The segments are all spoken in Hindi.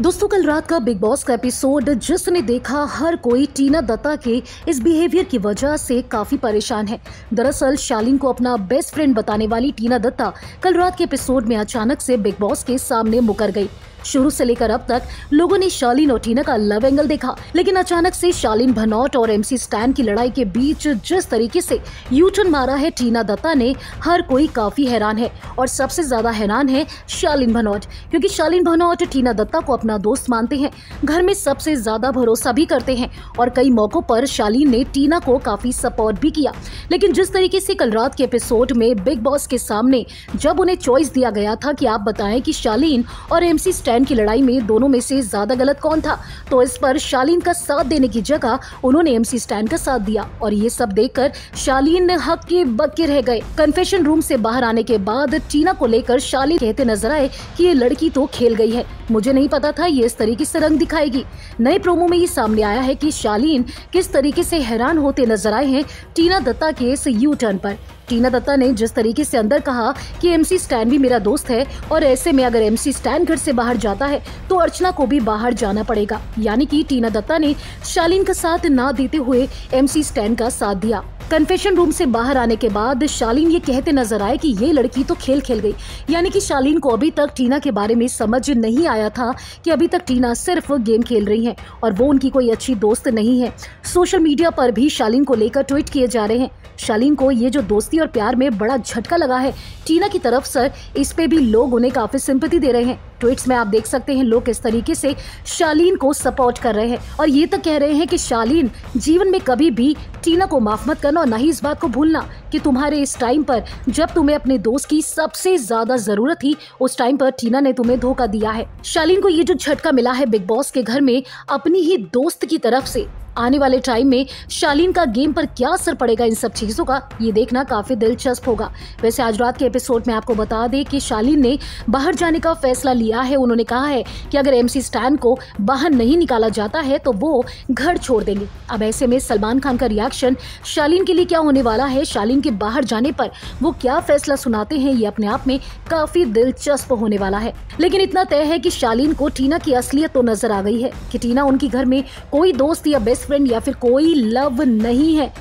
दोस्तों कल रात का बिग बॉस का एपिसोड जिसने देखा हर कोई टीना दत्ता के इस बिहेवियर की वजह से काफी परेशान है दरअसल शालिन को अपना बेस्ट फ्रेंड बताने वाली टीना दत्ता कल रात के एपिसोड में अचानक से बिग बॉस के सामने मुकर गई शुरू से लेकर अब तक लोगों ने शालीन और टीना का लव एंगल देखा लेकिन अचानक से शालीन भनौट और एमसी स्टैन की लड़ाई के बीच जिस तरीके से यूटर्न मारा है टीना दत्ता ने हर कोई काफी हैरान है और सबसे ज्यादा हैरान है शालीन भनौट क्योंकि शालीन भनौट टीना दत्ता को अपना दोस्त मानते हैं घर में सबसे ज्यादा भरोसा भी करते हैं और कई मौकों पर शालीन ने टीना को काफी सपोर्ट भी किया लेकिन जिस तरीके से कल रात के एपिसोड में बिग बॉस के सामने जब उन्हें चॉइस दिया गया था कि आप बताएं कि शालीन और एमसी स्टैंड की लड़ाई में दोनों में से ज्यादा गलत कौन था तो इस पर शालीन का साथ देने की जगह उन्होंने एमसी स्टैंड का साथ दिया और ये सब देखकर शालीन हक के बक्के रह गए कन्फेशन रूम से बाहर आने के बाद टीना को लेकर शालीन कहते नजर आए कि ये लड़की तो खेल गई है मुझे नहीं पता था ये इस तरीके से रंग दिखाएगी नए प्रोमो में ये सामने आया है कि शालीन किस तरीके से हैरान होते नजर आए हैं टीना दत्ता के इस यू टर्न पर टीना दत्ता ने जिस तरीके से अंदर कहा कि एमसी स्टैन भी मेरा दोस्त है और ऐसे में अगर एमसी स्टैन घर से बाहर जाता है तो अर्चना को भी बाहर जाना पड़ेगा यानी कि टीना दत्ता ने शालीन का साथ ना देते हुए एमसी स्टैन का साथ दिया कन्फेशन रूम से बाहर आने के बाद शालीन ये कहते नजर आए कि ये लड़की तो खेल खेल गई यानी कि शालीन को अभी तक टीना के बारे में समझ नहीं आया था कि अभी तक टीना सिर्फ गेम खेल रही है और वो उनकी कोई अच्छी दोस्त नहीं है सोशल मीडिया पर भी शालीन को लेकर ट्वीट किए जा रहे हैं शालीन को ये जो दोस्ती और प्यार में बड़ा झटका लगा है टीना की तरफ सर इस पे भी लोग उन्हें काफी सिंपति दे रहे हैं ट्वीट्स में आप देख सकते हैं लोग किस तरीके से शालीन को सपोर्ट कर रहे हैं और ये तक तो कह रहे हैं कि शालीन जीवन में कभी भी टीना को माफ मत करना और ना ही इस बात को भूलना कि तुम्हारे इस टाइम पर जब तुम्हें अपने दोस्त की सबसे ज्यादा जरूरत थी उस टाइम पर टीना ने तुम्हें धोखा दिया है शालीन को ये जो झटका मिला है बिग बॉस के घर में अपनी ही दोस्त की तरफ से आने वाले टाइम में शालीन का गेम पर क्या असर पड़ेगा इन सब चीजों का ये देखना काफी दिलचस्प होगा वैसे आज रात के एपिसोड में आपको बता दें कि शालीन ने बाहर जाने का फैसला लिया है उन्होंने कहा है कि अगर एमसी स्टैन को बाहर नहीं निकाला जाता है तो वो घर छोड़ देंगे अब ऐसे में सलमान खान का रिएक्शन शालीन के लिए क्या होने वाला है शालीन बिल्डिंग के बाहर जाने पर वो क्या फैसला सुनाते हैं ये अपने आप में काफी दिलचस्प होने वाला है लेकिन इतना तय है कि शालीन को टीना की असलियत तो नजर आ गई है कि टीना उनकी घर में कोई दोस्त या बेस्ट फ्रेंड या फिर कोई लव नहीं है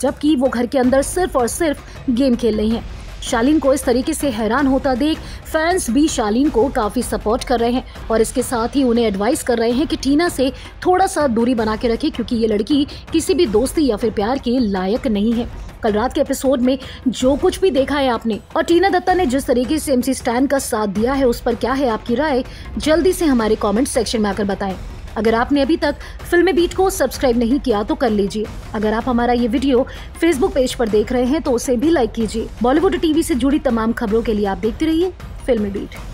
जबकि वो घर के अंदर सिर्फ और सिर्फ गेम खेल रही है शालीन को इस तरीके से हैरान होता देख फैंस भी शालीन को काफ़ी सपोर्ट कर रहे हैं और इसके साथ ही उन्हें एडवाइस कर रहे हैं कि टीना से थोड़ा सा दूरी बना के रखे क्योंकि ये लड़की किसी भी दोस्ती या फिर प्यार के लायक नहीं है कल रात के एपिसोड में जो कुछ भी देखा है आपने और टीना दत्ता ने जिस तरीके से एमसी स्टैन का साथ दिया है उस पर क्या है आपकी राय जल्दी से हमारे कॉमेंट सेक्शन में आकर बताएं अगर आपने अभी तक फिल्मी बीट को सब्सक्राइब नहीं किया तो कर लीजिए अगर आप हमारा ये वीडियो फेसबुक पेज पर देख रहे हैं तो उसे भी लाइक कीजिए बॉलीवुड टीवी से जुड़ी तमाम खबरों के लिए आप देखते रहिए फिल्मी बीट